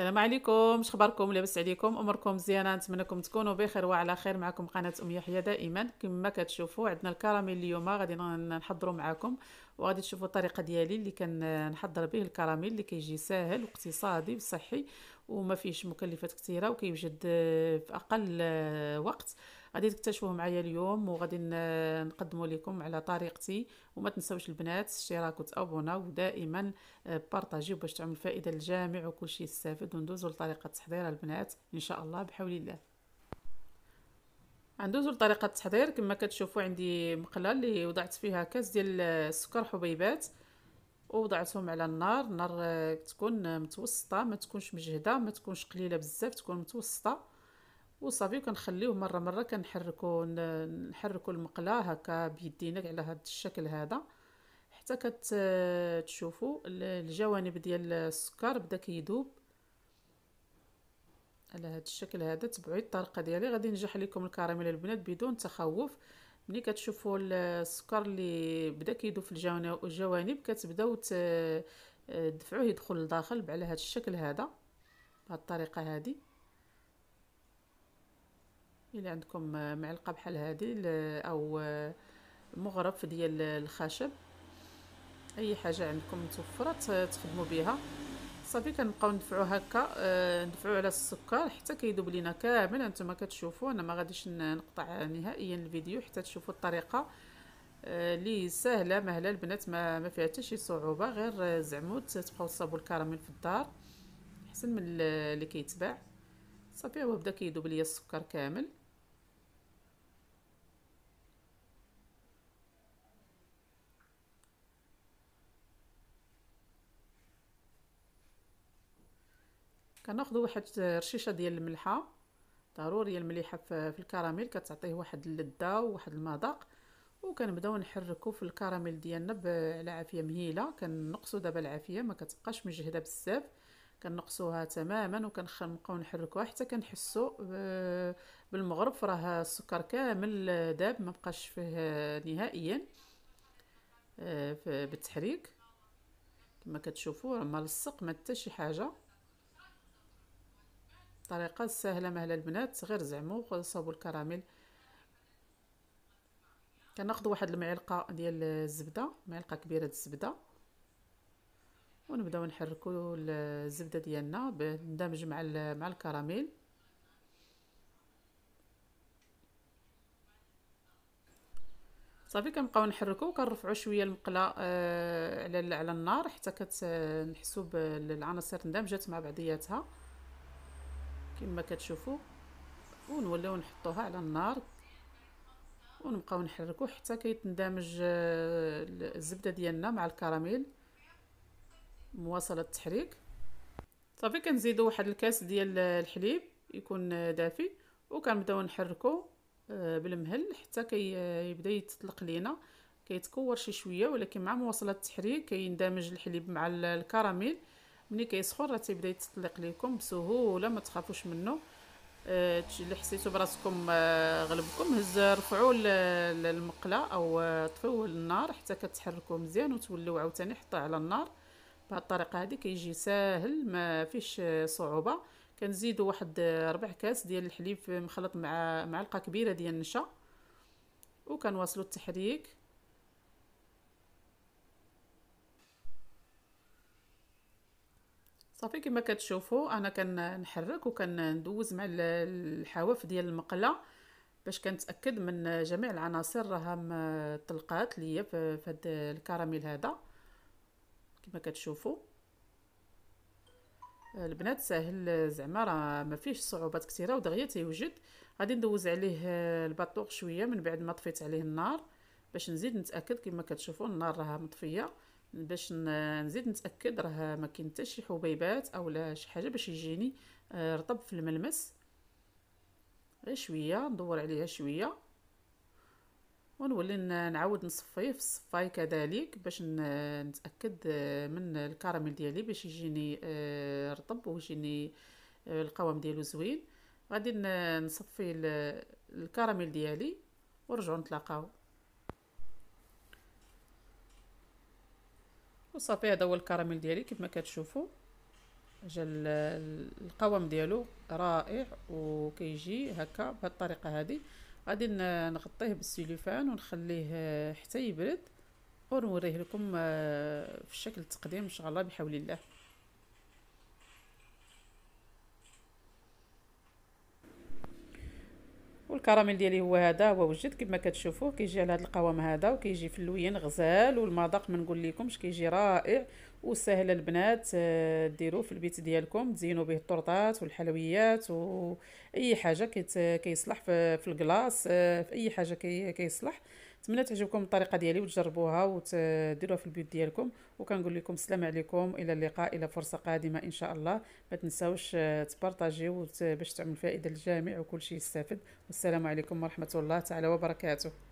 السلام عليكم شخباركم لاباس عليكم اموركم مزيانه نتمنىكم تكونوا بخير وعلى خير معكم قناه ام يحيى دائما كما كتشوفوا عندنا الكراميل اليوم غادي نحضروا معكم وغادي تشوفوا الطريقه ديالي اللي كنحضر به الكراميل اللي كيجي ساهل واقتصادي وصحي وما فيهش مكلفات كثيره وكيوجد في اقل وقت غادي تكتشفوه معايا اليوم وغادي نقدمه لكم على طريقتي وما تنسوش البنات اشتراك وتابوناو ودائما آه، بارطاجيو باش تعمل فائده للجميع وكلشي يستافد وندوزوا لطريقه التحضير البنات ان شاء الله بحول الله غندوزو لطريقه التحضير كما كتشوفوا عندي مقله اللي وضعت فيها كاس ديال السكر آه، حبيبات ووضعتهم على النار النار آه، تكون متوسطه ما تكونش مجهده ما تكونش قليله بزاف تكون متوسطه وصافي وكنخليوه مره مره كنحركو نحركو المقله هكا بيدينا على هذا الشكل هذا حتى كتشوفوا الجوانب ديال السكر بدا كيذوب على هذا الشكل هذا تبعوا الطريقه ديالي غادي نجح لكم الكراميل البنات بدون تخوف ملي كتشوفوا السكر اللي بدا كيدوب في الجوانب كتبداو تدفعوه يدخل لداخل على هذا الشكل هذا بهذه الطريقه هذه الا عندكم معلقه بحال هذه او مغرف ديال الخشب اي حاجه عندكم متوفره تخدموا بها صافي كنبقاو ندفعوا هكا آه، ندفعوا على السكر حتى كيذوب لينا كامل انتما كتشوفوا انا ما غاديش نقطع نهائيا الفيديو حتى تشوفوا الطريقه آه، لي سهله مهله البنات ما ما فيها حتى شي صعوبه غير زعمو تبقاو تصابوا الكراميل في الدار احسن من اللي كيتباع صافي هو بدا كيذوب ليا السكر كامل كناخذ واحد رشيشه ديال الملحه ضروري المليحه في الكراميل كتعطيه واحد اللذه وواحد المذاق وكنبداو نحركو في الكراميل ديالنا على عافيه مهيله كنقصو دابا العافيه ما كتبقاش مجهده بزاف كنقصوها تماما وكنبقاو نحركوها حتى كنحسو بالمغرب راه السكر كامل داب ما بقاش فيه نهائيا آه، بالتحريك كما كتشوفوا راه ما لصق ما حتى شي حاجه الطريقه السهله مهله البنات غير زعمو صابو الكراميل كناخذ واحد المعلقه ديال الزبده معلقه كبيره ديال الزبده ونبداو نحركو الزبده ديالنا بندمج مع مع الكراميل صافي كنبقاو نحركو وكنرفعو شويه المقله آه، على على النار حتى كنحسو بالعناصر اندمجت مع بعضياتها كما كتشوفوا ونوليو نحطوها على النار ونبقاو نحركو حتى كيتندمج آه، الزبده ديالنا مع الكراميل مواصله التحريك صافي كنزيدو واحد الكاس ديال الحليب يكون دافي وكنبداو نحركو آه، بالمهل حتى كيبدا كي آه، يتطلق لينا كيتكور شي شويه ولكن مع مواصله التحريك كيندمج الحليب مع الكراميل ملي كيسخن راه تيبدا يتطلق لكم بسهوله ما تخافوش منه آه، اللي حسيتوا براسكم أه غلبكم هز رفعوا المقله او آه، طفيو النار حتى كتحركوا مزيان وتوليو عاوتاني حطوه على النار بهاد الطريقه هذه كيجي ساهل ما فيش صعوبه كنزيدوا واحد آه، ربع كاس ديال الحليب مخلط مع معلقه كبيره ديال النشا وكنواصلوا التحريك صافي كما كتشوفوا انا كنحرك وكندوز مع الحواف ديال المقله باش كنتاكد من جميع العناصر راها طلقات ليا في هذا الكراميل هذا كما كتشوفوا البنات ساهل زعما راه ما فيهش صعوبات كثيره ودغيا تيوجد غادي ندوز عليه الباطوغ شويه من بعد ما طفيت عليه النار باش نزيد نتاكد كما كتشوفوا النار راها مطفيه باش نزيد نتاكد راه ما كاين حتى شي حبيبات اولا شي حاجه باش يجيني آه، رطب في الملمس غير شويه ندور عليها شويه ونولي نعاود نصفيه في الصفاي كذلك باش نتاكد آه، من الكراميل ديالي باش يجيني آه، رطب ويجيني القوام ديالو زوين غادي نصفي الكراميل ديالي ونرجعو نتلاقاو وصافي هذا هو الكراميل ديالي ما كتشوفوا جا القوام ديالو رائع وكيجي هكا بهذه الطريقه هذه غادي نغطيه بالسيليفان ونخليه حتى يبرد ونوريه لكم آه، في الشكل التقديم ان شاء الله بحول الله والكراميل ديالي هو هذا هو وجد كما كتشوفوه كيجي على هذا القوام هذا وكيجي فلوين غزال والمذاق ما نقول لكمش كيجي رائع وسهل البنات آه، ديروه في البيت ديالكم تزينوا به الطرطات والحلويات واي حاجه كيصلح في الكلاص آه، في اي حاجه كيصلح كي نتمنى تعجبكم الطريقه ديالي وتجربوها وتديروها في البيوت ديالكم وكنقول لكم السلام عليكم الى اللقاء الى فرصه قادمه ان شاء الله ما تنساوش آه، تبارطاجيو باش تعمل فائده للجميع وكل شيء يستافد والسلام عليكم ورحمه الله تعالى وبركاته